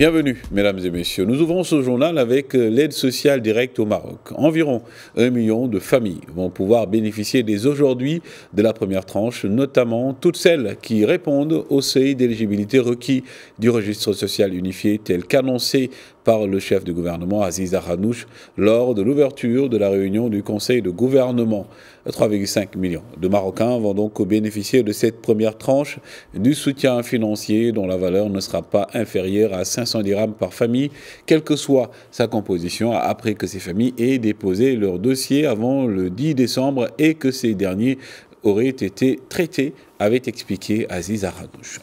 Bienvenue, mesdames et messieurs. Nous ouvrons ce journal avec euh, l'aide sociale directe au Maroc. Environ un million de familles vont pouvoir bénéficier dès aujourd'hui de la première tranche, notamment toutes celles qui répondent au seuil d'éligibilité requis du registre social unifié tel qu'annoncé par le chef du gouvernement Aziz Aranouche lors de l'ouverture de la réunion du Conseil de gouvernement. 3,5 millions de Marocains vont donc bénéficier de cette première tranche du soutien financier dont la valeur ne sera pas inférieure à 500 par famille, quelle que soit sa composition, après que ces familles aient déposé leur dossier avant le 10 décembre et que ces derniers auraient été traités, avait expliqué Aziz Aradouche.